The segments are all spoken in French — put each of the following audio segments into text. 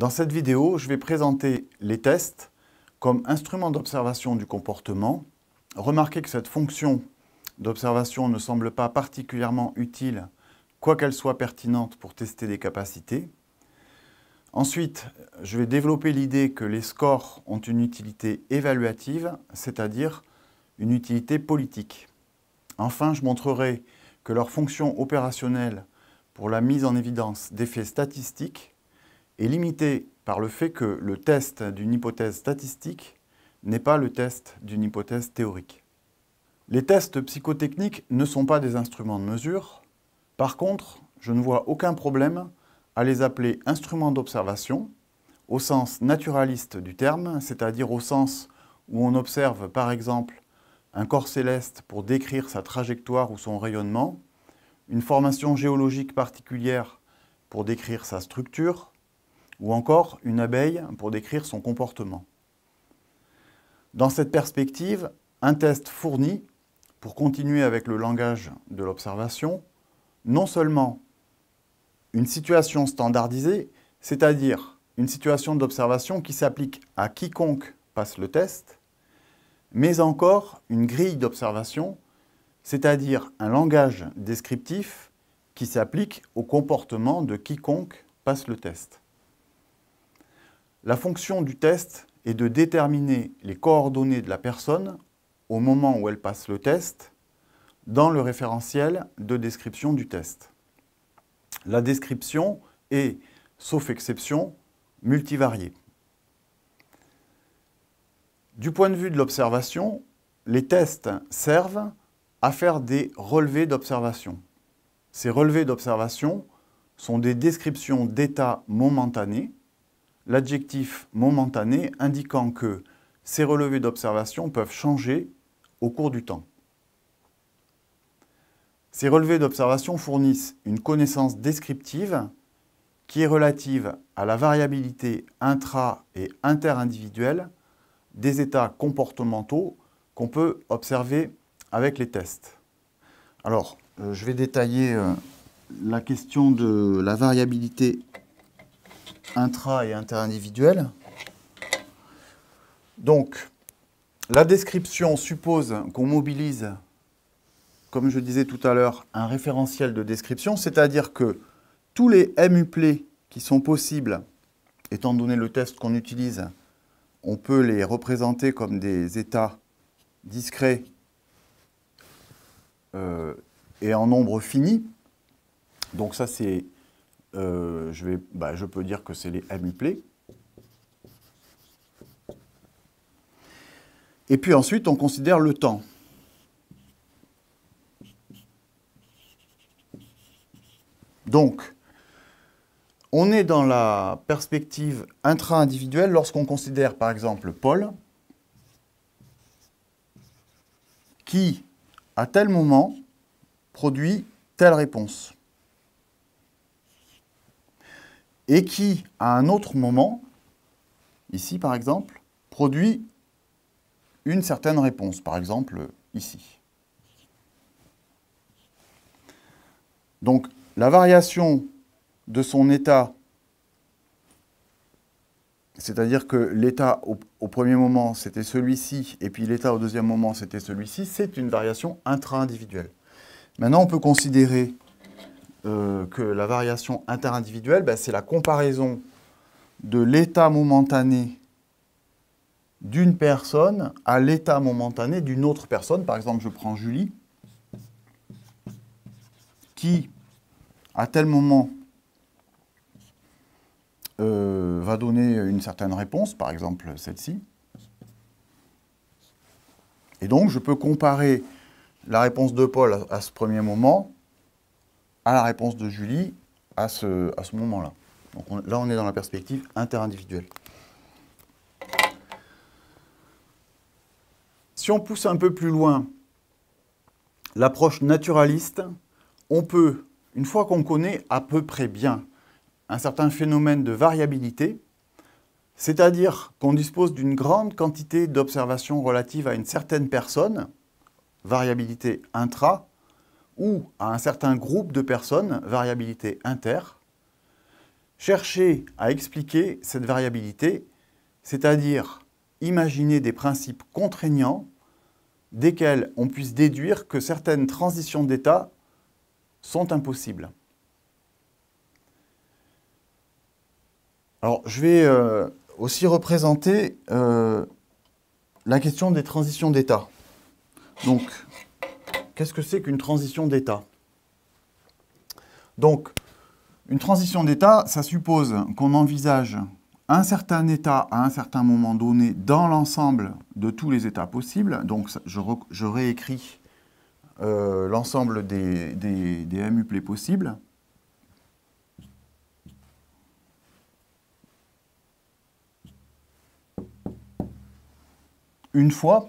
Dans cette vidéo, je vais présenter les tests comme instrument d'observation du comportement. Remarquez que cette fonction d'observation ne semble pas particulièrement utile, quoiqu'elle soit pertinente pour tester des capacités. Ensuite, je vais développer l'idée que les scores ont une utilité évaluative, c'est-à-dire une utilité politique. Enfin, je montrerai que leur fonction opérationnelle pour la mise en évidence d'effets statistiques est limité par le fait que le test d'une hypothèse statistique n'est pas le test d'une hypothèse théorique. Les tests psychotechniques ne sont pas des instruments de mesure. Par contre, je ne vois aucun problème à les appeler instruments d'observation au sens naturaliste du terme, c'est-à-dire au sens où on observe par exemple un corps céleste pour décrire sa trajectoire ou son rayonnement, une formation géologique particulière pour décrire sa structure, ou encore une abeille pour décrire son comportement. Dans cette perspective, un test fournit, pour continuer avec le langage de l'observation, non seulement une situation standardisée, c'est-à-dire une situation d'observation qui s'applique à quiconque passe le test, mais encore une grille d'observation, c'est-à-dire un langage descriptif qui s'applique au comportement de quiconque passe le test. La fonction du test est de déterminer les coordonnées de la personne au moment où elle passe le test dans le référentiel de description du test. La description est, sauf exception, multivariée. Du point de vue de l'observation, les tests servent à faire des relevés d'observation. Ces relevés d'observation sont des descriptions d'états momentanés l'adjectif momentané indiquant que ces relevés d'observation peuvent changer au cours du temps. Ces relevés d'observation fournissent une connaissance descriptive qui est relative à la variabilité intra- et inter-individuelle des états comportementaux qu'on peut observer avec les tests. Alors, euh, je vais détailler euh, la question de la variabilité intra et inter-individuels. Donc, la description suppose qu'on mobilise, comme je disais tout à l'heure, un référentiel de description, c'est-à-dire que tous les MUPLE qui sont possibles, étant donné le test qu'on utilise, on peut les représenter comme des états discrets euh, et en nombre fini. Donc ça, c'est euh, je, bah, je peux dire que c'est les amuplés. Et puis ensuite, on considère le temps. Donc, on est dans la perspective intra-individuelle lorsqu'on considère par exemple Paul, qui, à tel moment, produit telle réponse. et qui, à un autre moment, ici par exemple, produit une certaine réponse, par exemple ici. Donc la variation de son état, c'est-à-dire que l'état au, premier moment c'était celui-ci, et puis l'état au deuxième moment c'était celui-ci, c'est une variation intra-individuelle. Maintenant on peut considérer euh, que la variation interindividuelle, ben, c'est la comparaison de l'état momentané d'une personne à l'état momentané d'une autre personne. Par exemple, je prends Julie, qui, à tel moment, euh, va donner une certaine réponse, par exemple celle-ci. Et donc, je peux comparer la réponse de Paul à ce premier moment à la réponse de Julie à ce, à ce moment-là. Donc là, on est dans la perspective interindividuelle. Si on pousse un peu plus loin l'approche naturaliste, on peut, une fois qu'on connaît à peu près bien un certain phénomène de variabilité, c'est-à-dire qu'on dispose d'une grande quantité d'observations relatives à une certaine personne, variabilité intra ou à un certain groupe de personnes, variabilité inter, chercher à expliquer cette variabilité, c'est-à-dire imaginer des principes contraignants desquels on puisse déduire que certaines transitions d'état sont impossibles. Alors, je vais euh, aussi représenter euh, la question des transitions d'état. Donc, Qu'est-ce que c'est qu'une transition d'État Donc, une transition d'État, ça suppose qu'on envisage un certain État à un certain moment donné dans l'ensemble de tous les États possibles. Donc, je, réécris euh, l'ensemble des, des, des MUP possibles. Une fois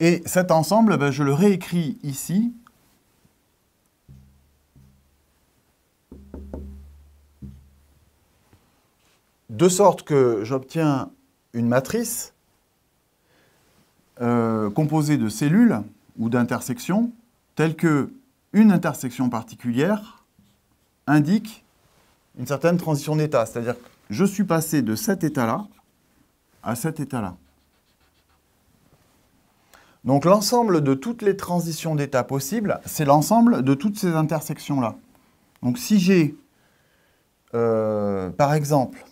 et cet ensemble, ben, je le réécris ici. De sorte que j'obtiens une matrice euh, composée de cellules ou d'intersections, telles que une intersection particulière indique une certaine transition d'état. C'est-à-dire que je suis passé de cet état-là à cet état-là. Donc l'ensemble de toutes les transitions d'état possibles, c'est l'ensemble de toutes ces intersections-là. Donc si j'ai, euh, par exemple,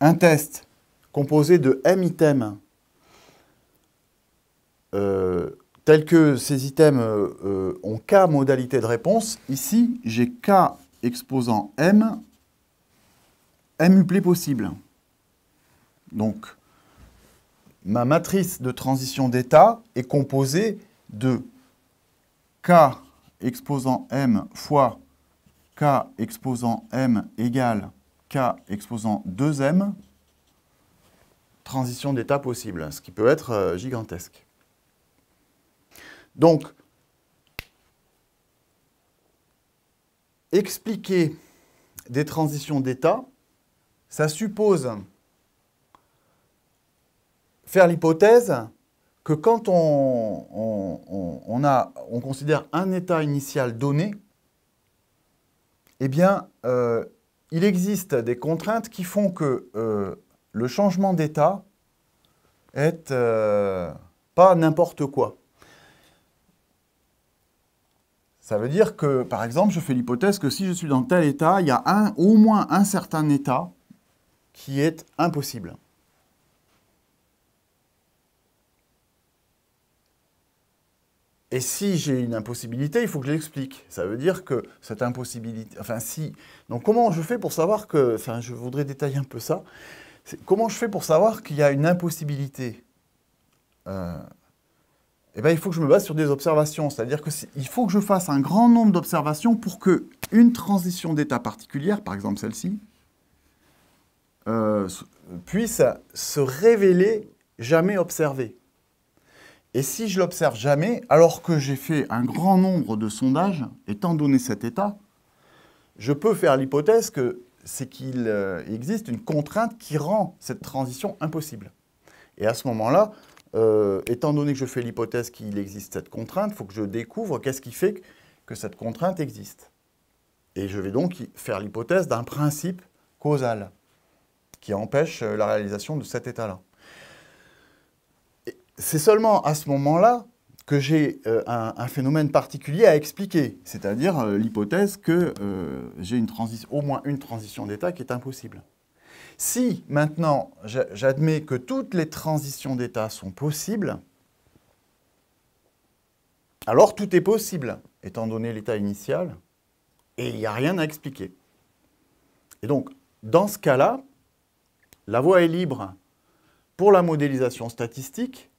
un test composé de m items, euh, tels que ces items euh, ont k modalités de réponse, ici j'ai k exposant m, m uplé possible. Donc, ma matrice de transition d'état est composée de k exposant m fois k exposant m égale k exposant 2m transition d'état possible, ce qui peut être euh, gigantesque. Donc, expliquer des transitions d'état, ça suppose faire l'hypothèse que quand on, a, on, considère un état initial donné, eh bien, euh, il existe des contraintes qui font que euh, le changement d'état est euh, pas n'importe quoi. Ça veut dire que, par exemple, je fais l'hypothèse que si je suis dans tel état, il y a un, au moins un certain état qui est impossible. Et si j'ai une impossibilité, il faut que je l'explique. Ça veut dire que cette impossibilité... Enfin, si... Donc comment je fais pour savoir que... Enfin, je voudrais détailler un peu ça. Comment je fais pour savoir qu'il y a une impossibilité euh, Eh bien, il faut que je me base sur des observations. C'est-à-dire qu'il faut que je fasse un grand nombre d'observations pour que une transition d'état particulière, par exemple celle-ci, euh, puisse se révéler jamais observée. Et si je l'observe jamais, alors que j'ai fait un grand nombre de sondages, étant donné cet état, je peux faire l'hypothèse que c'est qu'il euh, existe une contrainte qui rend cette transition impossible. Et à ce moment-là, euh, étant donné que je fais l'hypothèse qu'il existe cette contrainte, il faut que je découvre qu'est-ce qui fait que cette contrainte existe. Et je vais donc faire l'hypothèse d'un principe causal qui empêche euh, la réalisation de cet état-là. C'est seulement à ce moment-là que j'ai euh, un, phénomène particulier à expliquer, c'est-à-dire euh, l'hypothèse que euh, j'ai une transition, au moins une transition d'état qui est impossible. Si maintenant j'admets que toutes les transitions d'état sont possibles, alors tout est possible, étant donné l'état initial, et il n'y a rien à expliquer. Et donc, dans ce cas-là, la voie est libre pour la modélisation statistique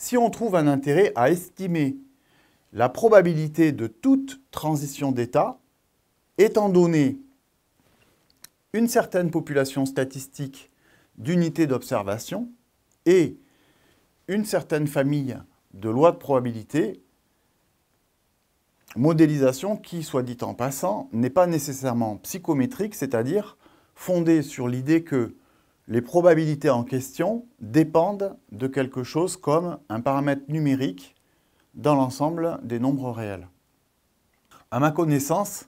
si on trouve un intérêt à estimer la probabilité de toute transition d'état, étant donné une certaine population statistique d'unités d'observation et une certaine famille de lois de probabilité, modélisation qui, soit dit en passant, n'est pas nécessairement psychométrique, c'est-à-dire fondée sur l'idée que les probabilités en question dépendent de quelque chose comme un paramètre numérique dans l'ensemble des nombres réels. À ma connaissance,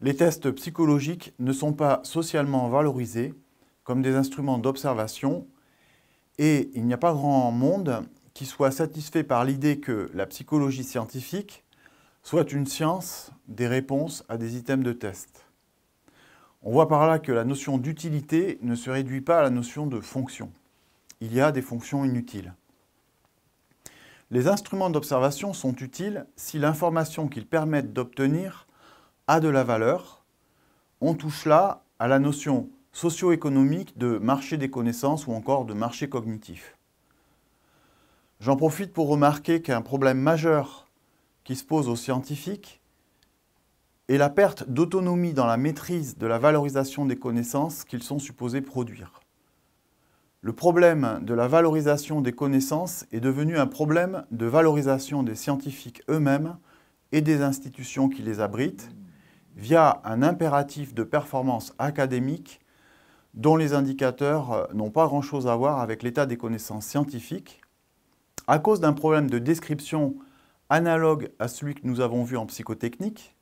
les tests psychologiques ne sont pas socialement valorisés comme des instruments d'observation et il n'y a pas grand monde qui soit satisfait par l'idée que la psychologie scientifique soit une science des réponses à des items de test. On voit par là que la notion d'utilité ne se réduit pas à la notion de fonction. Il y a des fonctions inutiles. Les instruments d'observation sont utiles si l'information qu'ils permettent d'obtenir a de la valeur. On touche là à la notion socio-économique de marché des connaissances ou encore de marché cognitif. J'en profite pour remarquer qu'un problème majeur qui se pose aux scientifiques et la perte d'autonomie dans la maîtrise de la valorisation des connaissances qu'ils sont supposés produire. Le problème de la valorisation des connaissances est devenu un problème de valorisation des scientifiques eux-mêmes et des institutions qui les abritent, via un impératif de performance académique dont les indicateurs n'ont pas grand-chose à voir avec l'état des connaissances scientifiques, à cause d'un problème de description analogue à celui que nous avons vu en psychotechnique,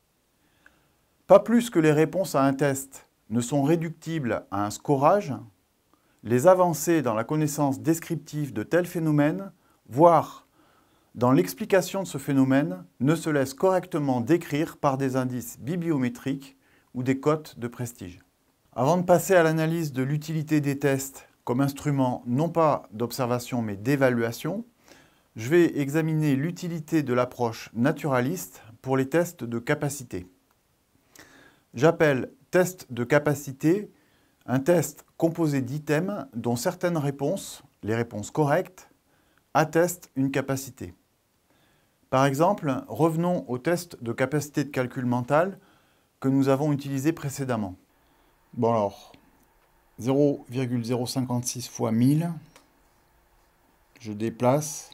pas plus que les réponses à un test ne sont réductibles à un scorage, les avancées dans la connaissance descriptive de tels phénomènes, voire dans l'explication de ce phénomène, ne se laissent correctement décrire par des indices bibliométriques ou des cotes de prestige. Avant de passer à l'analyse de l'utilité des tests comme instrument non pas d'observation mais d'évaluation, je vais examiner l'utilité de l'approche naturaliste pour les tests de capacité. J'appelle test de capacité un test composé d'items dont certaines réponses, les réponses correctes, attestent une capacité. Par exemple, revenons au test de capacité de calcul mental que nous avons utilisé précédemment. Bon alors, 0,056 fois 1000, je déplace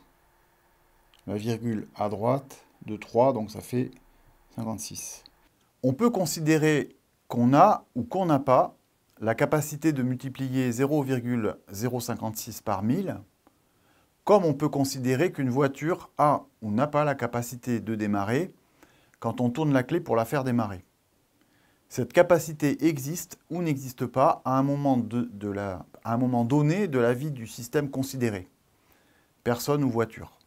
la virgule à droite de 3, donc ça fait 56 on peut considérer qu'on a ou qu'on n'a pas la capacité de multiplier 0,056 par 1000, comme on peut considérer qu'une voiture a ou n'a pas la capacité de démarrer quand on tourne la clé pour la faire démarrer. Cette capacité existe ou n'existe pas à un, moment donné de la vie du système considéré, personne ou voiture.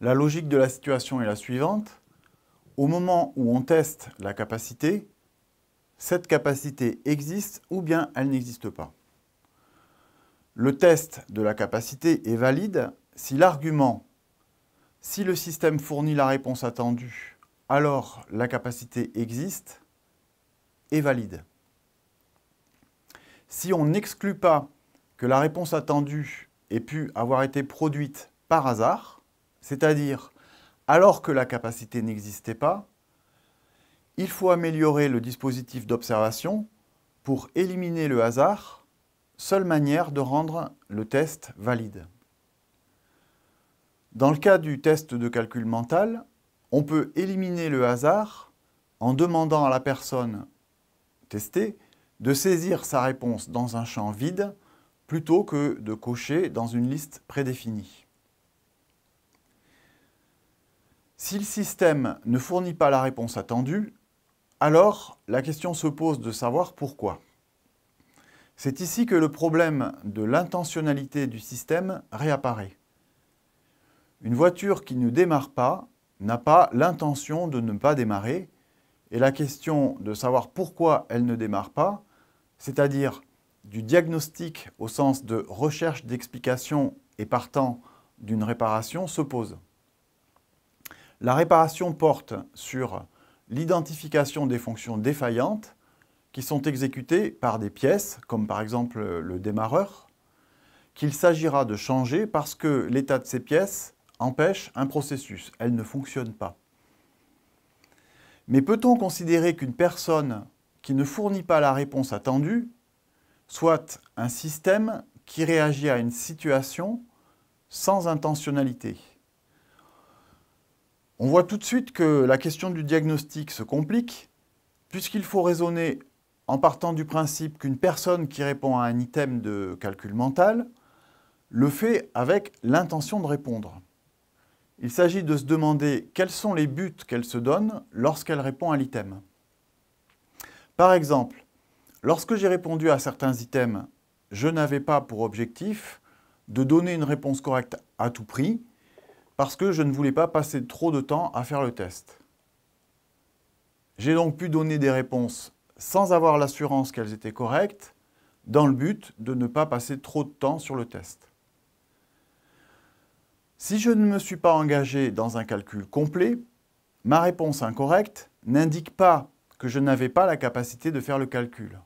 La logique de la situation est la suivante au moment où on teste la capacité, cette capacité existe ou bien elle n'existe pas. Le test de la capacité est valide si l'argument « si le système fournit la réponse attendue, alors la capacité existe » est valide. Si on n'exclut pas que la réponse attendue ait pu avoir été produite par hasard, c'est-à-dire alors que la capacité n'existait pas, il faut améliorer le dispositif d'observation pour éliminer le hasard, seule manière de rendre le test valide. Dans le cas du test de calcul mental, on peut éliminer le hasard en demandant à la personne testée de saisir sa réponse dans un champ vide plutôt que de cocher dans une liste prédéfinie. Si le système ne fournit pas la réponse attendue, alors la question se pose de savoir pourquoi. C'est ici que le problème de l'intentionnalité du système réapparaît. Une voiture qui ne démarre pas n'a pas l'intention de ne pas démarrer, et la question de savoir pourquoi elle ne démarre pas, c'est-à-dire du diagnostic au sens de recherche d'explication et partant d'une réparation, se pose. La réparation porte sur l'identification des fonctions défaillantes qui sont exécutées par des pièces, comme par exemple le démarreur, qu'il s'agira de changer parce que l'état de ces pièces empêche un processus, elles ne fonctionnent pas. Mais peut-on considérer qu'une personne qui ne fournit pas la réponse attendue soit un système qui réagit à une situation sans intentionnalité on voit tout de suite que la question du diagnostic se complique, puisqu'il faut raisonner en partant du principe qu'une personne qui répond à un item de calcul mental le fait avec l'intention de répondre. Il s'agit de se demander quels sont les buts qu'elle se donne lorsqu'elle répond à l'item. Par exemple, lorsque j'ai répondu à certains items, je n'avais pas pour objectif de donner une réponse correcte à tout prix, parce que je ne voulais pas passer trop de temps à faire le test. J'ai donc pu donner des réponses sans avoir l'assurance qu'elles étaient correctes, dans le but de ne pas passer trop de temps sur le test. Si je ne me suis pas engagé dans un calcul complet, ma réponse incorrecte n'indique pas que je n'avais pas la capacité de faire le calcul.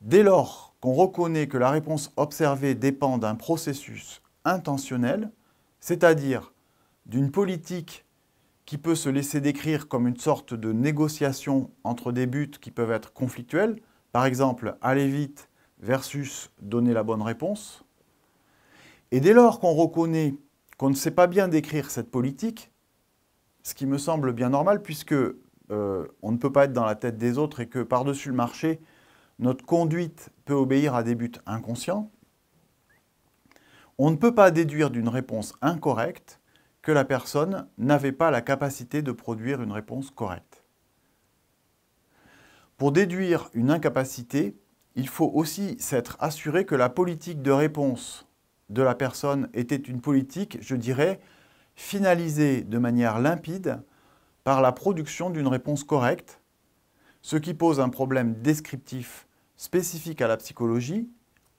Dès lors qu'on reconnaît que la réponse observée dépend d'un processus intentionnel, c'est-à-dire d'une politique qui peut se laisser décrire comme une sorte de négociation entre des buts qui peuvent être conflictuels, par exemple aller vite versus donner la bonne réponse. Et dès lors qu'on reconnaît qu'on ne sait pas bien décrire cette politique, ce qui me semble bien normal puisque euh, on ne peut pas être dans la tête des autres et que par-dessus le marché, notre conduite peut obéir à des buts inconscients, on ne peut pas déduire d'une réponse incorrecte que la personne n'avait pas la capacité de produire une réponse correcte. Pour déduire une incapacité, il faut aussi s'être assuré que la politique de réponse de la personne était une politique, je dirais, finalisée de manière limpide par la production d'une réponse correcte, ce qui pose un problème descriptif spécifique à la psychologie,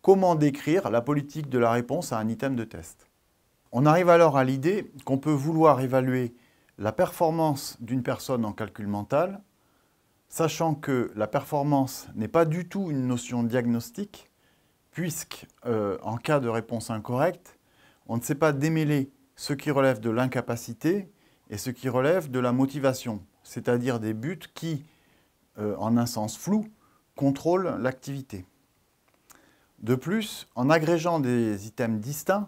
Comment décrire la politique de la réponse à un item de test On arrive alors à l'idée qu'on peut vouloir évaluer la performance d'une personne en calcul mental, sachant que la performance n'est pas du tout une notion diagnostique, puisque euh, en cas de réponse incorrecte, on ne sait pas démêler ce qui relève de l'incapacité et ce qui relève de la motivation, c'est-à-dire des buts qui, euh, en un sens flou, contrôlent l'activité. De plus, en agrégeant des items distincts,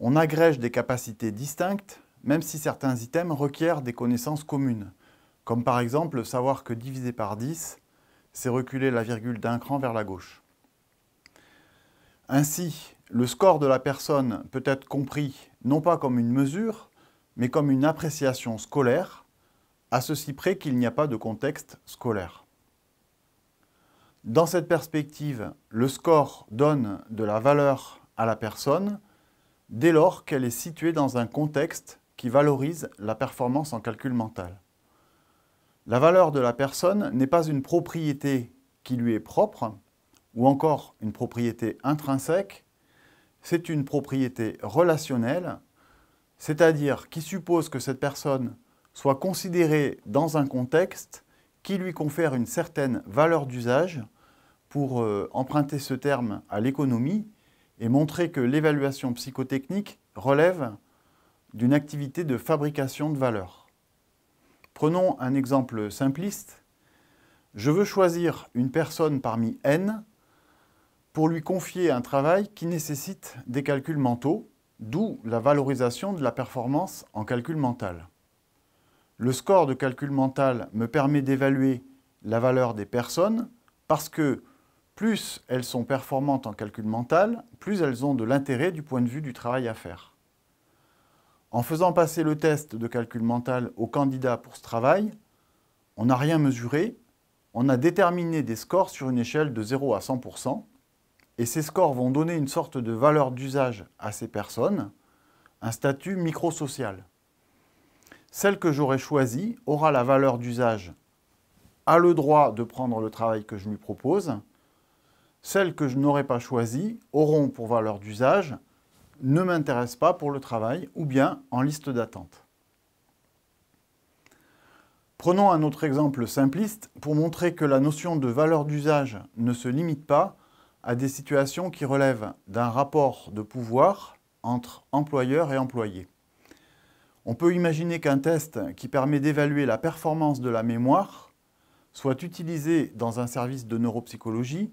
on agrège des capacités distinctes, même si certains items requièrent des connaissances communes, comme par exemple savoir que diviser par 10, c'est reculer la virgule d'un cran vers la gauche. Ainsi, le score de la personne peut être compris non pas comme une mesure, mais comme une appréciation scolaire, à ceci près qu'il n'y a pas de contexte scolaire. Dans cette perspective, le score donne de la valeur à la personne dès lors qu'elle est située dans un contexte qui valorise la performance en calcul mental. La valeur de la personne n'est pas une propriété qui lui est propre, ou encore une propriété intrinsèque, c'est une propriété relationnelle, c'est-à-dire qui suppose que cette personne soit considérée dans un contexte qui lui confère une certaine valeur d'usage pour euh, emprunter ce terme à l'économie et montrer que l'évaluation psychotechnique relève d'une activité de fabrication de valeur. Prenons un exemple simpliste. Je veux choisir une personne parmi N pour lui confier un travail qui nécessite des calculs mentaux, d'où la valorisation de la performance en calcul mental. Le score de calcul mental me permet d'évaluer la valeur des personnes parce que plus elles sont performantes en calcul mental, plus elles ont de l'intérêt du point de vue du travail à faire. En faisant passer le test de calcul mental aux candidats pour ce travail, on n'a rien mesuré, on a déterminé des scores sur une échelle de 0 à 100%, et ces scores vont donner une sorte de valeur d'usage à ces personnes, un statut microsocial celle que j'aurai choisie aura la valeur d'usage, a le droit de prendre le travail que je lui propose. Celles que je n'aurai pas choisies auront pour valeur d'usage ne m'intéresse pas pour le travail ou bien en liste d'attente. Prenons un autre exemple simpliste pour montrer que la notion de valeur d'usage ne se limite pas à des situations qui relèvent d'un rapport de pouvoir entre employeur et employé. On peut imaginer qu'un test qui permet d'évaluer la performance de la mémoire soit utilisé dans un service de neuropsychologie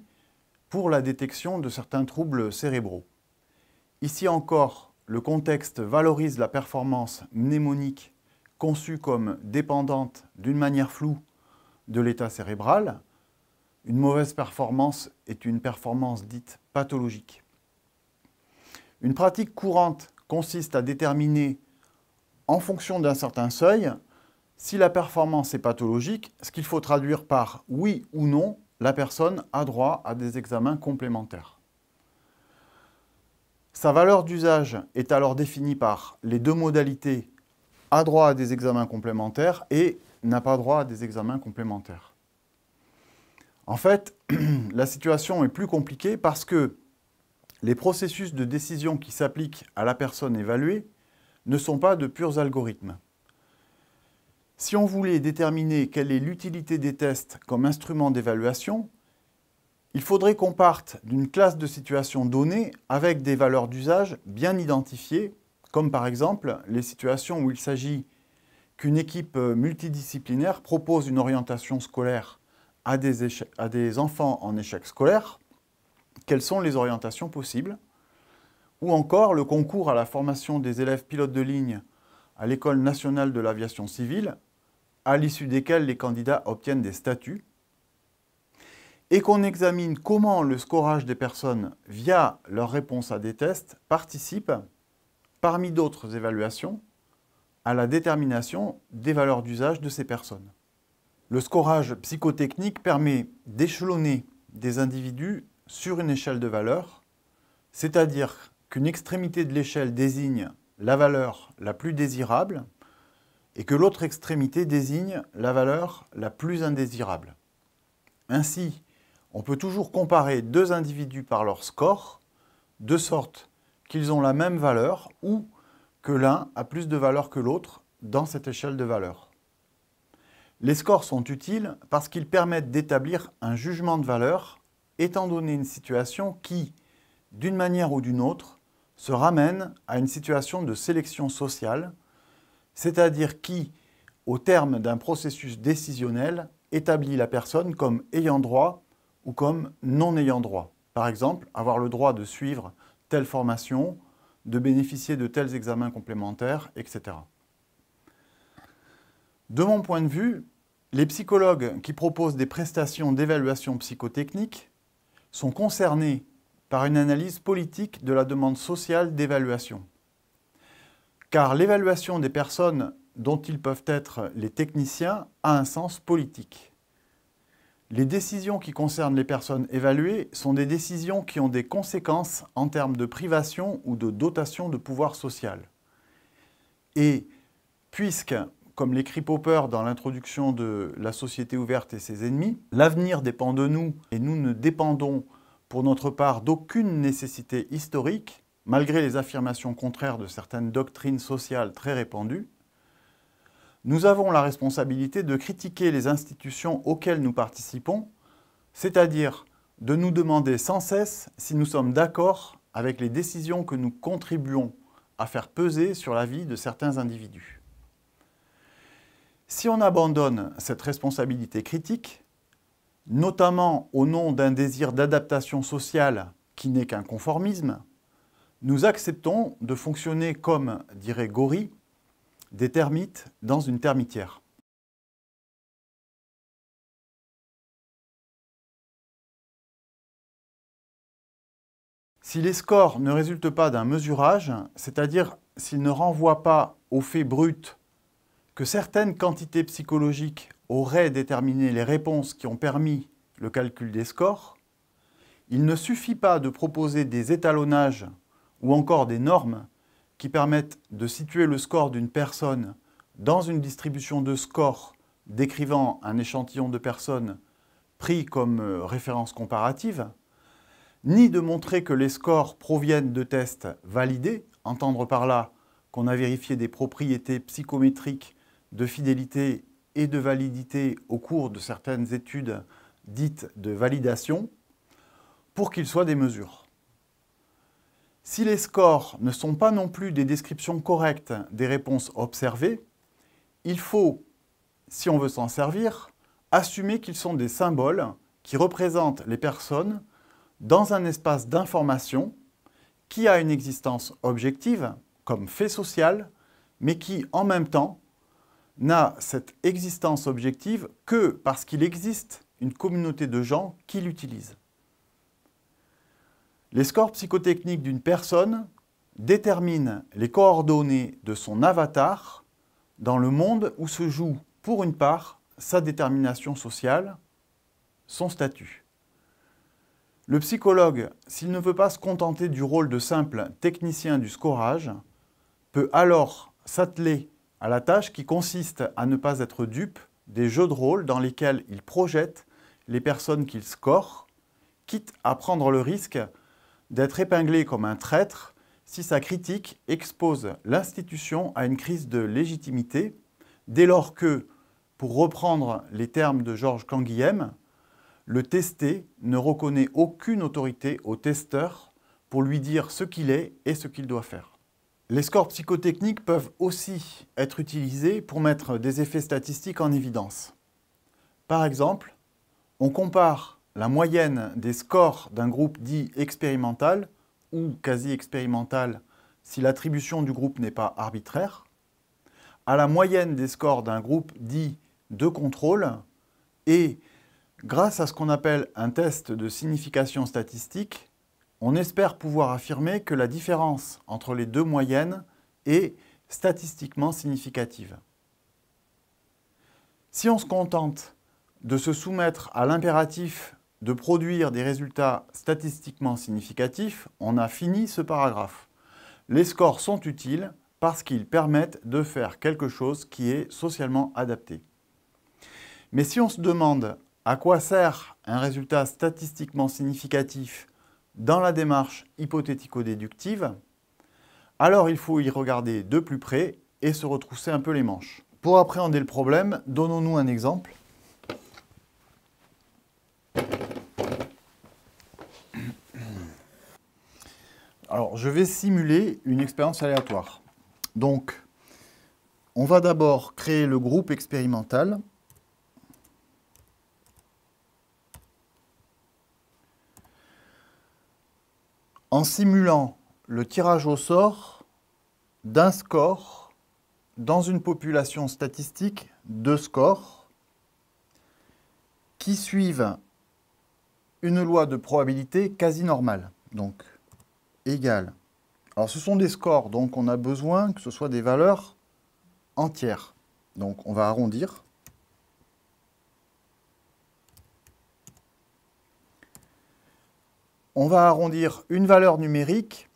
pour la détection de certains troubles cérébraux. Ici encore, le contexte valorise la performance mnémonique conçue comme dépendante d'une manière floue de l'état cérébral. Une mauvaise performance est une performance dite pathologique. Une pratique courante consiste à déterminer en fonction d'un certain seuil, si la performance est pathologique, ce qu'il faut traduire par oui ou non, la personne a droit à des examens complémentaires. Sa valeur d'usage est alors définie par les deux modalités a droit à des examens complémentaires et n'a pas droit à des examens complémentaires. En fait, la situation est plus compliquée parce que les processus de décision qui s'appliquent à la personne évaluée ne sont pas de purs algorithmes. Si on voulait déterminer quelle est l'utilité des tests comme instrument d'évaluation, il faudrait qu'on parte d'une classe de situations données avec des valeurs d'usage bien identifiées, comme par exemple les situations où il s'agit qu'une équipe multidisciplinaire propose une orientation scolaire à des, à des enfants en échec scolaire, quelles sont les orientations possibles ou encore le concours à la formation des élèves pilotes de ligne à l'École nationale de l'aviation civile, à l'issue desquels les candidats obtiennent des statuts, et qu'on examine comment le scorage des personnes via leur réponse à des tests participe, parmi d'autres évaluations, à la détermination des valeurs d'usage de ces personnes. Le scorage psychotechnique permet d'échelonner des individus sur une échelle de valeurs, c'est-à-dire qu'une extrémité de l'échelle désigne la valeur la plus désirable et que l'autre extrémité désigne la valeur la plus indésirable. Ainsi, on peut toujours comparer deux individus par leur score, de sorte qu'ils ont la même valeur ou que l'un a plus de valeur que l'autre dans cette échelle de valeur. Les scores sont utiles parce qu'ils permettent d'établir un jugement de valeur étant donné une situation qui, d'une manière ou d'une autre, se ramène à une situation de sélection sociale, c'est-à-dire qui, au terme d'un processus décisionnel, établit la personne comme ayant droit ou comme non ayant droit. Par exemple, avoir le droit de suivre telle formation, de bénéficier de tels examens complémentaires, etc. De mon point de vue, les psychologues qui proposent des prestations d'évaluation psychotechnique sont concernés par une analyse politique de la demande sociale d'évaluation. Car l'évaluation des personnes dont ils peuvent être les techniciens a un sens politique. Les décisions qui concernent les personnes évaluées sont des décisions qui ont des conséquences en termes de privation ou de dotation de pouvoir social. Et puisque, comme l'écrit Popper dans l'introduction de La société ouverte et ses ennemis, l'avenir dépend de nous et nous ne dépendons pour notre part d'aucune nécessité historique, malgré les affirmations contraires de certaines doctrines sociales très répandues, nous avons la responsabilité de critiquer les institutions auxquelles nous participons, c'est-à-dire de nous demander sans cesse si nous sommes d'accord avec les décisions que nous contribuons à faire peser sur la vie de certains individus. Si on abandonne cette responsabilité critique, notamment au nom d'un désir d'adaptation sociale qui n'est qu'un conformisme, nous acceptons de fonctionner comme, dirait Gori, des termites dans une termitière. Si les scores ne résultent pas d'un mesurage, c'est-à-dire s'ils ne renvoient pas au fait brut que certaines quantités psychologiques aurait déterminé les réponses qui ont permis le calcul des scores, il ne suffit pas de proposer des étalonnages ou encore des normes qui permettent de situer le score d'une personne dans une distribution de scores décrivant un échantillon de personnes pris comme euh, référence comparative, ni de montrer que les scores proviennent de tests validés, entendre par là qu'on a vérifié des propriétés psychométriques de fidélité et de validité au cours de certaines études dites de validation pour qu'ils soient des mesures. Si les scores ne sont pas non plus des descriptions correctes des réponses observées, il faut, si on veut s'en servir, assumer qu'ils sont des symboles qui représentent les personnes dans un espace d'information qui a une existence objective, comme fait social, mais qui, en même temps, n'a cette existence objective que parce qu'il existe une communauté de gens qui l'utilisent. Les scores psychotechniques d'une personne déterminent les coordonnées de son avatar dans le monde où se joue, pour une part, sa détermination sociale, son statut. Le psychologue, s'il ne veut pas se contenter du rôle de simple technicien du scorage, peut alors s'atteler à la tâche qui consiste à ne pas être dupe des jeux de rôle dans lesquels il projette les personnes qu'il score, quitte à prendre le risque d'être épinglé comme un traître si sa critique expose l'institution à une crise de légitimité, dès lors que, pour reprendre les termes de Georges Canguilhem, le testé ne reconnaît aucune autorité au testeur pour lui dire ce qu'il est et ce qu'il doit faire. Les scores psychotechniques peuvent aussi être utilisés pour mettre des effets statistiques en évidence. Par exemple, on compare la moyenne des scores d'un groupe dit expérimental ou quasi expérimental si l'attribution du groupe n'est pas arbitraire, à la moyenne des scores d'un groupe dit de contrôle et grâce à ce qu'on appelle un test de signification statistique, on espère pouvoir affirmer que la différence entre les deux moyennes est statistiquement significative. Si on se contente de se soumettre à l'impératif de produire des résultats statistiquement significatifs, on a fini ce paragraphe. Les scores sont utiles parce qu'ils permettent de faire quelque chose qui est socialement adapté. Mais si on se demande à quoi sert un résultat statistiquement significatif dans la démarche hypothético-déductive, alors il faut y regarder de plus près et se retrousser un peu les manches. Pour appréhender le problème, donnons-nous un exemple. Alors, je vais simuler une expérience aléatoire. Donc, on va d'abord créer le groupe expérimental en simulant le tirage au sort d'un score dans une population statistique de scores qui suivent une loi de probabilité quasi normale. Donc, égale. Alors, ce sont des scores, donc on a besoin que ce soit des valeurs entières. Donc, on va arrondir. on va arrondir une valeur numérique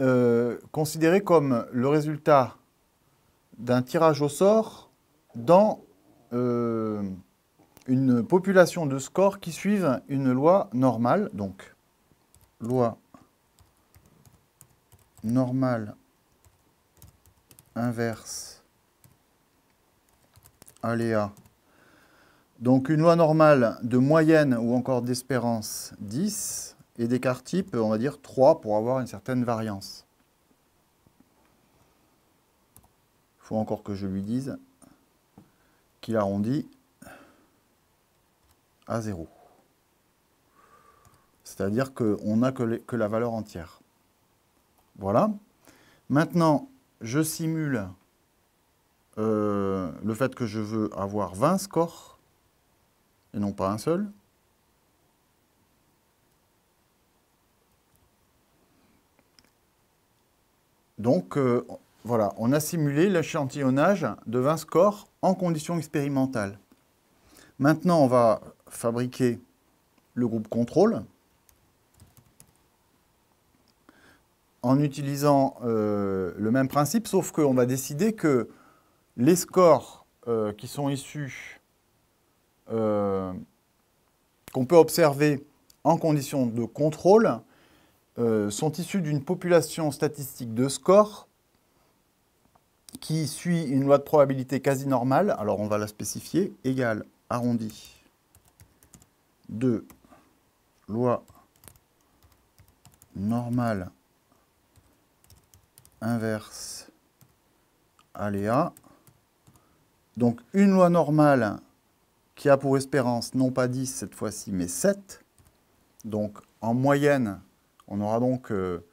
euh, considérée comme le résultat d'un tirage au sort dans euh, une population de scores qui suivent une loi normale. Donc, loi normale inverse aléa donc une loi normale de moyenne ou encore d'espérance 10 et d'écart type, on va dire 3 pour avoir une certaine variance. Il faut encore que je lui dise qu'il arrondit à 0. C'est-à-dire qu'on n'a que, que la valeur entière. Voilà. Maintenant, je simule euh, le fait que je veux avoir 20 scores et non pas un seul. Donc, euh, voilà, on a simulé l'échantillonnage de 20 scores en conditions expérimentales. Maintenant, on va fabriquer le groupe contrôle en utilisant euh, le même principe, sauf qu'on va décider que les scores euh, qui sont issus euh, qu'on peut observer en conditions de contrôle euh, sont issus d'une population statistique de score qui suit une loi de probabilité quasi normale, alors on va la spécifier, égale arrondi de loi normale inverse aléa. Donc une loi normale qui a pour espérance non pas 10 cette fois-ci, mais 7. Donc en moyenne, on aura donc euh,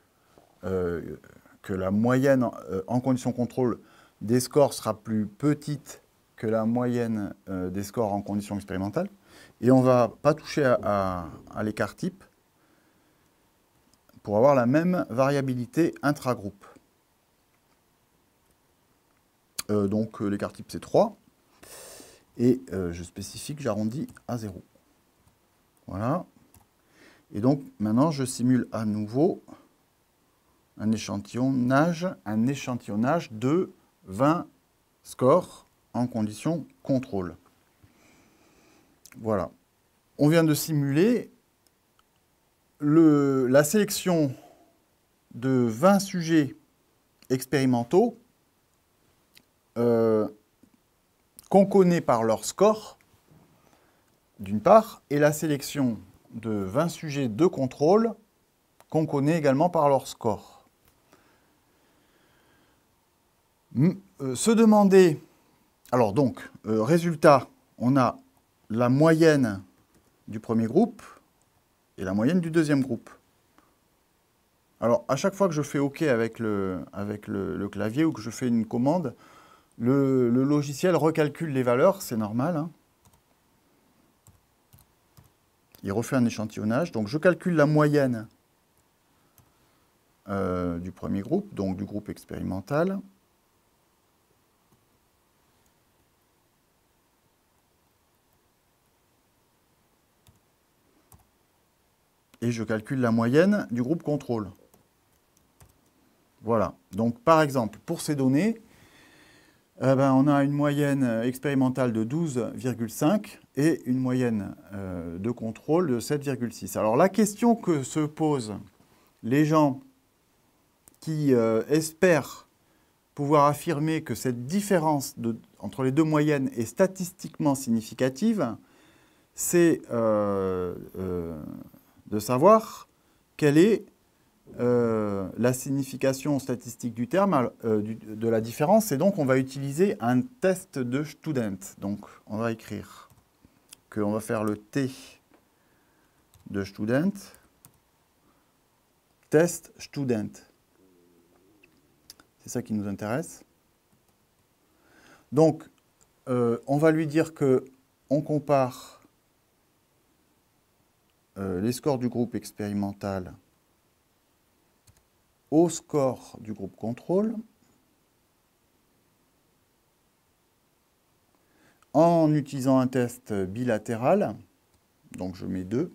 euh, que la moyenne euh, en condition contrôle des scores sera plus petite que la moyenne des scores en condition expérimentale. Et on ne va pas toucher à, à l'écart type pour avoir la même variabilité intragroupe. donc l'écart type c'est 3. Et euh, je spécifie que j'arrondis à 0. Voilà. Et donc, maintenant, je simule à nouveau un échantillonnage, un échantillonnage de 20 scores en condition contrôle. Voilà. On vient de simuler le, la sélection de 20 sujets expérimentaux euh, qu'on connaît par leur score, d'une part, et la sélection de 20 sujets de contrôle qu'on connaît également par leur score. Euh, se demander, alors donc, euh, résultat, on a la moyenne du premier groupe et la moyenne du deuxième groupe. Alors, à chaque fois que je fais OK avec le, avec le clavier ou que je fais une commande, le, logiciel recalcule les valeurs, c'est normal. Hein. Il refait un échantillonnage. Donc je calcule la moyenne euh, du premier groupe, donc du groupe expérimental. et je calcule la moyenne du groupe contrôle. Voilà. Donc, par exemple, pour ces données, eh ben, on a une moyenne euh, expérimentale de 12,5 et une moyenne euh, de contrôle de 7,6. Alors la question que se posent les gens qui euh, espèrent pouvoir affirmer que cette différence entre les deux moyennes est statistiquement significative, c'est de savoir quelle est euh, la signification statistique du terme, euh, de la différence, c'est donc on va utiliser un test de student. Donc on va écrire qu'on va faire le T de student, test student. C'est ça qui nous intéresse. Donc euh, on va lui dire que on compare les scores du groupe expérimental au score du groupe contrôle en utilisant un test bilatéral, donc je mets 2,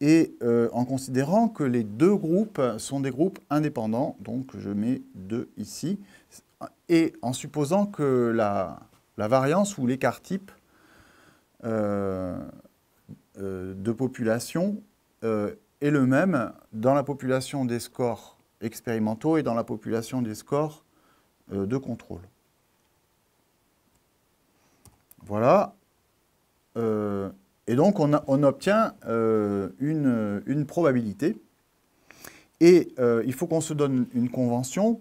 et euh, en considérant que les deux groupes sont des groupes indépendants, donc je mets 2 ici, et en supposant que la, la variance ou l'écart type euh, euh, de population est le même dans la population des scores expérimentaux et dans la population des scores euh, de contrôle. Voilà. Euh, et donc, on, obtient euh, une, une, probabilité. Et il faut qu'on se donne une convention.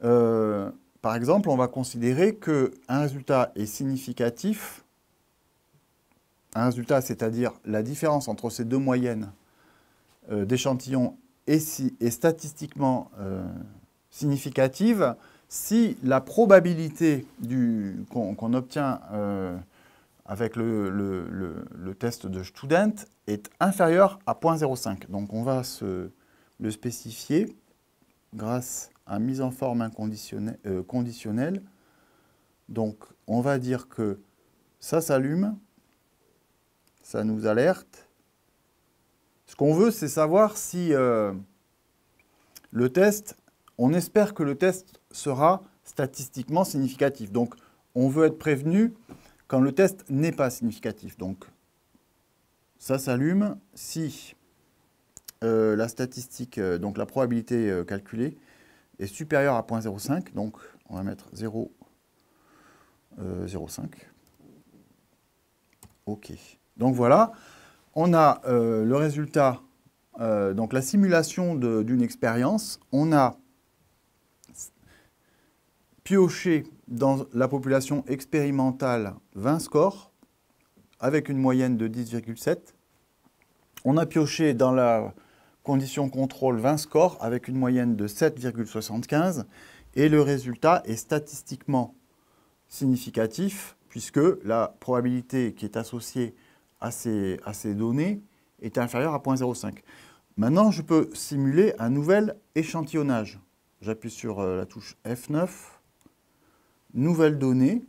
par exemple, on va considérer qu'un résultat est significatif. Un résultat, c'est-à-dire la différence entre ces deux moyennes d'échantillon euh, d'échantillons est, statistiquement euh, significative si la probabilité qu'on obtient euh, avec le, test de Student est inférieure à 0.05. Donc on va le spécifier grâce à mise en forme conditionnelle. Donc on va dire que ça s'allume, ça nous alerte, qu'on veut, c'est savoir si euh, le test, on espère que le test sera statistiquement significatif. Donc, on veut être prévenu quand le test n'est pas significatif. Donc, ça s'allume si euh, la statistique, euh, donc la probabilité calculée, est supérieure à 0.05. Donc, on va mettre 0,05. OK. Donc, voilà. On a euh, le résultat, euh, donc la simulation d'une expérience. On a pioché dans la population expérimentale 20 scores avec une moyenne de 10,7. On a pioché dans la condition contrôle 20 scores avec une moyenne de 7,75 et le résultat est statistiquement significatif puisque la probabilité qui est associée à ces, données est inférieur à 0.05. Maintenant, je peux simuler un nouvel échantillonnage. J'appuie sur euh, la touche F9, nouvelle donnée,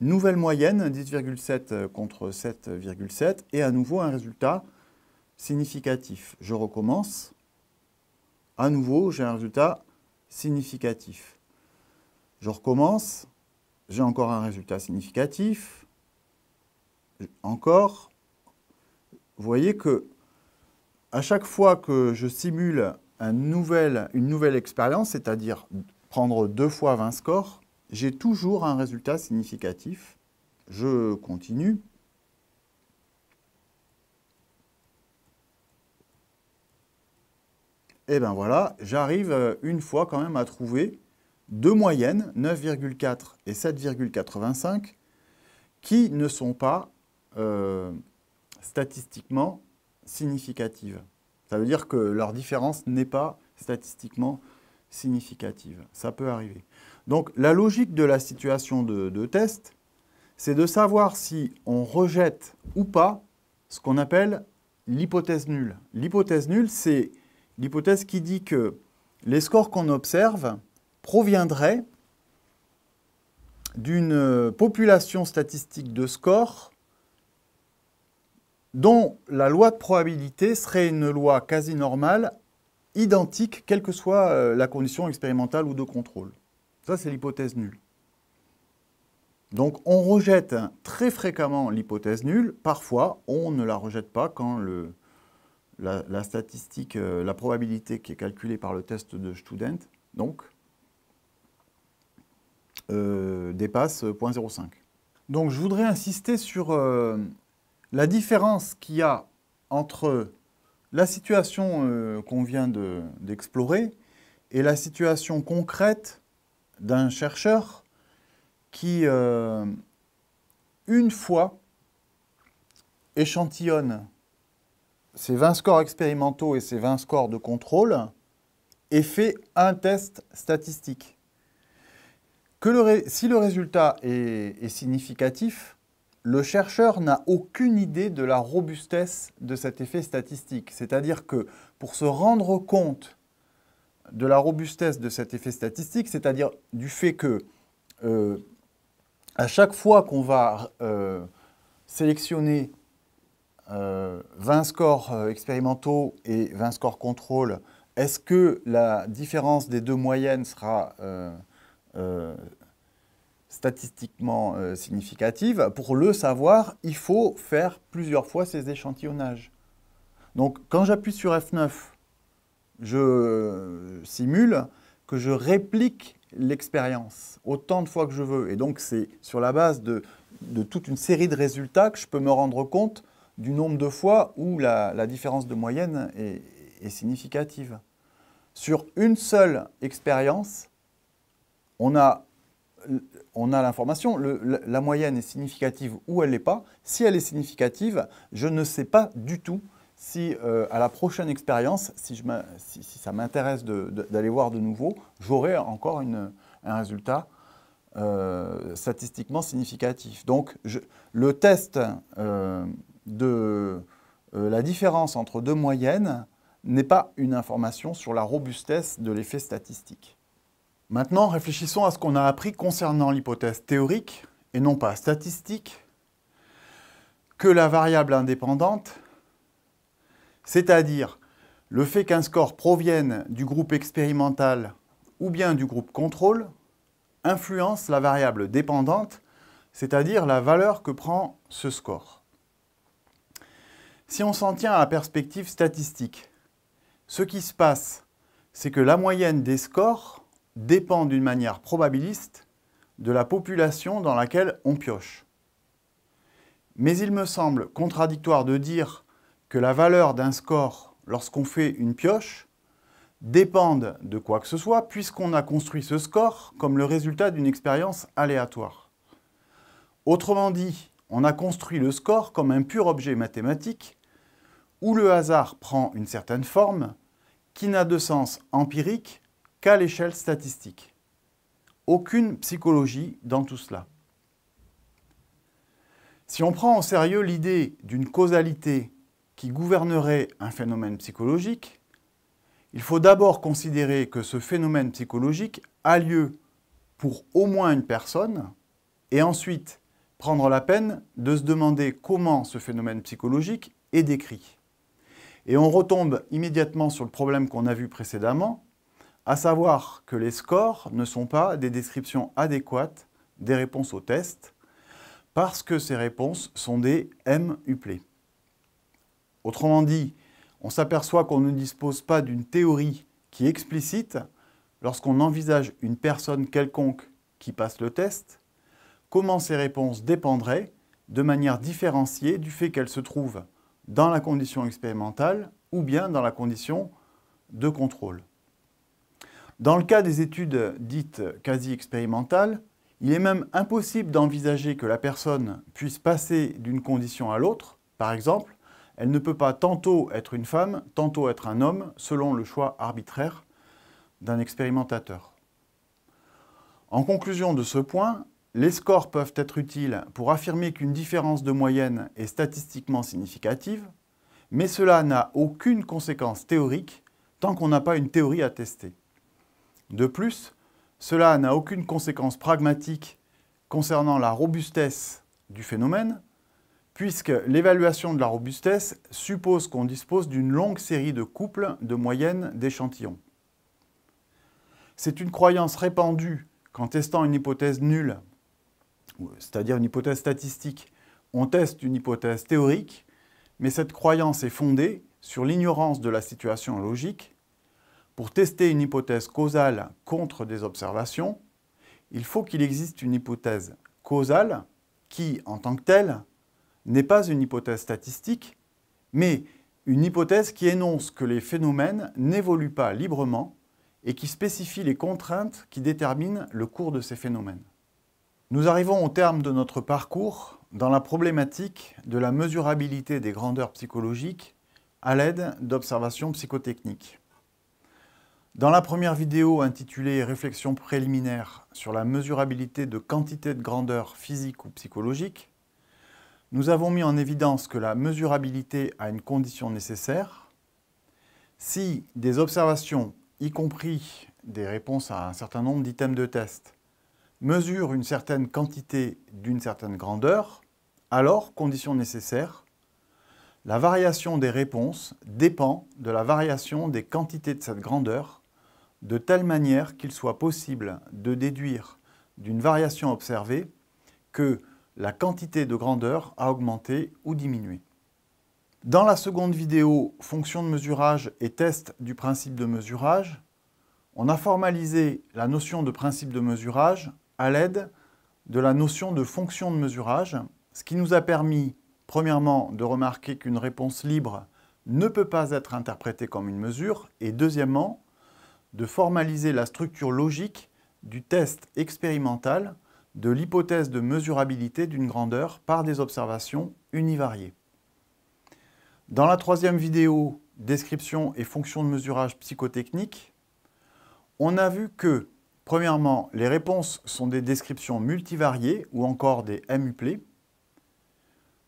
nouvelle moyenne, 10,7 euh, contre 7,7, et à nouveau un résultat significatif. Je recommence. À nouveau, j'ai un résultat significatif. Je recommence, j'ai encore un résultat significatif encore, vous voyez que à chaque fois que je simule une nouvelle expérience, c'est-à-dire prendre deux fois 20 scores, j'ai toujours un résultat significatif. Je continue. Et eh bien voilà, j'arrive euh, une fois quand même à trouver deux moyennes, 9,4 et 7,85, qui ne sont pas euh, statistiquement significative. Ça veut dire que leur différence n'est pas statistiquement significative. Ça peut arriver. Donc la logique de la situation de, de test, c'est de savoir si on rejette ou pas ce qu'on appelle l'hypothèse nulle. L'hypothèse nulle, c'est l'hypothèse qui dit que les scores qu'on observe proviendraient d'une population statistique de scores dont la loi de probabilité serait une loi quasi normale, identique, quelle que soit euh, la condition expérimentale ou de contrôle. Ça, c'est l'hypothèse nulle. Donc on rejette très fréquemment l'hypothèse nulle, parfois on ne la rejette pas quand le, la, statistique, euh, la probabilité qui est calculée par le test de Student, donc, euh, dépasse 0.05. Donc je voudrais insister sur la différence qu'il y a entre la situation euh, qu'on vient d'explorer et la situation concrète d'un chercheur qui, euh, une fois, échantillonne ses 20 scores expérimentaux et ses 20 scores de contrôle et fait un test statistique. Que si le résultat est significatif, le chercheur n'a aucune idée de la robustesse de cet effet statistique. C'est-à-dire que pour se rendre compte de la robustesse de cet effet statistique, c'est-à-dire du fait que euh, à chaque fois qu'on va euh, sélectionner 20 euh, scores expérimentaux et 20 scores contrôle, est-ce que la différence des deux moyennes sera statistiquement euh, significative, pour le savoir, il faut faire plusieurs fois ces échantillonnages. Donc quand j'appuie sur F9, je simule que je réplique l'expérience autant de fois que je veux. Et donc c'est sur la base de, toute une série de résultats que je peux me rendre compte du nombre de fois où la, différence de moyenne est significative. Sur une seule expérience, on a on a l'information. La moyenne est significative ou elle n'est pas. Si elle est significative, je ne sais pas du tout si euh, à la prochaine expérience, si, ça m'intéresse d'aller voir de nouveau, j'aurai encore un résultat euh, statistiquement significatif. Donc le test euh, de la différence entre deux moyennes n'est pas une information sur la robustesse de l'effet statistique. Maintenant, réfléchissons à ce qu'on a appris concernant l'hypothèse théorique, et non pas statistique, que la variable indépendante, c'est-à-dire le fait qu'un score provienne du groupe expérimental ou bien du groupe contrôle, influence la variable dépendante, c'est-à-dire la valeur que prend ce score. Si on s'en tient à la perspective statistique, ce qui se passe, c'est que la moyenne des scores dépend d'une manière probabiliste de la population dans laquelle on pioche. Mais il me semble contradictoire de dire que la valeur d'un score lorsqu'on fait une pioche dépend de quoi que ce soit puisqu'on a construit ce score comme le résultat d'une expérience aléatoire. Autrement dit, on a construit le score comme un pur objet mathématique où le hasard prend une certaine forme qui n'a de sens empirique qu'à l'échelle statistique. Aucune psychologie dans tout cela. Si on prend en sérieux l'idée d'une causalité qui gouvernerait un phénomène psychologique, il faut d'abord considérer que ce phénomène psychologique a lieu pour au moins une personne, et ensuite prendre la peine de se demander comment ce phénomène psychologique est décrit. Et on retombe immédiatement sur le problème qu'on a vu précédemment, à savoir que les scores ne sont pas des descriptions adéquates des réponses au test, parce que ces réponses sont des MUP. Autrement dit, on s'aperçoit qu'on ne dispose pas d'une théorie qui explicite, lorsqu'on envisage une personne quelconque qui passe le test, comment ces réponses dépendraient de manière différenciée du fait qu'elles se trouvent dans la condition expérimentale ou bien dans la condition de contrôle. Dans le cas des études dites quasi expérimentales, il est même impossible d'envisager que la personne puisse passer d'une condition à l'autre. Par exemple, elle ne peut pas tantôt être une femme, tantôt être un homme, selon le choix arbitraire d'un expérimentateur. En conclusion de ce point, les scores peuvent être utiles pour affirmer qu'une différence de moyenne est statistiquement significative, mais cela n'a aucune conséquence théorique tant qu'on n'a pas une théorie à tester. De plus, cela n'a aucune conséquence pragmatique concernant la robustesse du phénomène, puisque l'évaluation de la robustesse suppose qu'on dispose d'une longue série de couples de moyennes d'échantillons. C'est une croyance répandue qu'en testant une hypothèse nulle, c'est-à-dire une hypothèse statistique, on teste une hypothèse théorique, mais cette croyance est fondée sur l'ignorance de la situation logique pour tester une hypothèse causale contre des observations, il faut qu'il existe une hypothèse causale qui, en tant que telle, n'est pas une hypothèse statistique, mais une hypothèse qui énonce que les phénomènes n'évoluent pas librement et qui spécifie les contraintes qui déterminent le cours de ces phénomènes. Nous arrivons au terme de notre parcours dans la problématique de la mesurabilité des grandeurs psychologiques à l'aide d'observations psychotechniques. Dans la première vidéo intitulée Réflexion préliminaire sur la mesurabilité de quantité de grandeur physique ou psychologique, nous avons mis en évidence que la mesurabilité a une condition nécessaire. Si des observations, y compris des réponses à un certain nombre d'items de test, mesurent une certaine quantité d'une certaine grandeur, alors, condition nécessaire, la variation des réponses dépend de la variation des quantités de cette grandeur de telle manière qu'il soit possible de déduire d'une variation observée que la quantité de grandeur a augmenté ou diminué. Dans la seconde vidéo, fonction de mesurage et test du principe de mesurage, on a formalisé la notion de principe de mesurage à l'aide de la notion de fonction de mesurage, ce qui nous a permis, premièrement, de remarquer qu'une réponse libre ne peut pas être interprétée comme une mesure, et deuxièmement, de formaliser la structure logique du test expérimental de l'hypothèse de mesurabilité d'une grandeur par des observations univariées. Dans la troisième vidéo, description et fonction de mesurage psychotechnique, on a vu que, premièrement, les réponses sont des descriptions multivariées ou encore des MUPLÉ. E.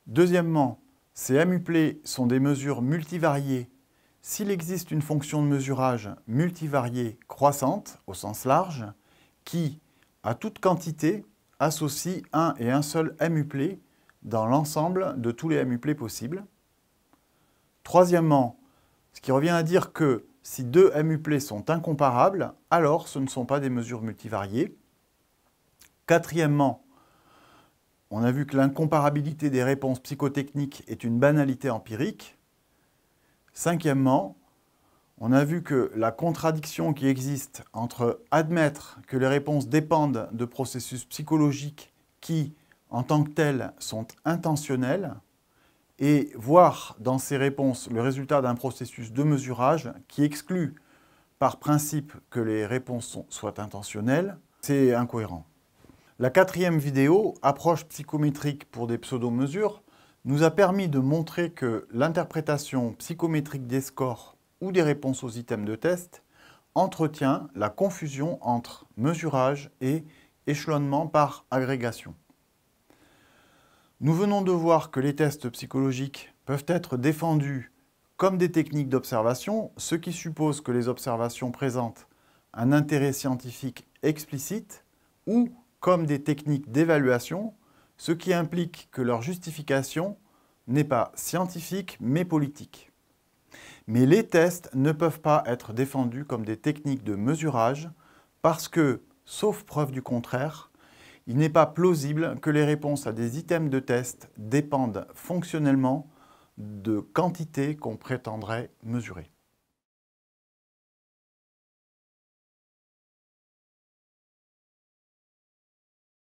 Deuxièmement, ces MUP e sont des mesures multivariées s'il existe une fonction de mesurage multivariée croissante, au sens large, qui, à toute quantité, associe un et un seul muplé e dans l'ensemble de tous les MUPLÉ e possibles. Troisièmement, ce qui revient à dire que si deux MUPLÉ e sont incomparables, alors ce ne sont pas des mesures multivariées. Quatrièmement, on a vu que l'incomparabilité des réponses psychotechniques est une banalité empirique, Cinquièmement, on a vu que la contradiction qui existe entre admettre que les réponses dépendent de processus psychologiques qui, en tant que tels, sont intentionnels, et voir dans ces réponses le résultat d'un processus de mesurage qui exclut par principe que les réponses soient intentionnelles, c'est incohérent. La quatrième vidéo, approche psychométrique pour des pseudo-mesures, nous a permis de montrer que l'interprétation psychométrique des scores ou des réponses aux items de test entretient la confusion entre mesurage et échelonnement par agrégation. Nous venons de voir que les tests psychologiques peuvent être défendus comme des techniques d'observation, ce qui suppose que les observations présentent un intérêt scientifique explicite ou comme des techniques d'évaluation ce qui implique que leur justification n'est pas scientifique mais politique. Mais les tests ne peuvent pas être défendus comme des techniques de mesurage parce que, sauf preuve du contraire, il n'est pas plausible que les réponses à des items de test dépendent fonctionnellement de quantités qu'on prétendrait mesurer.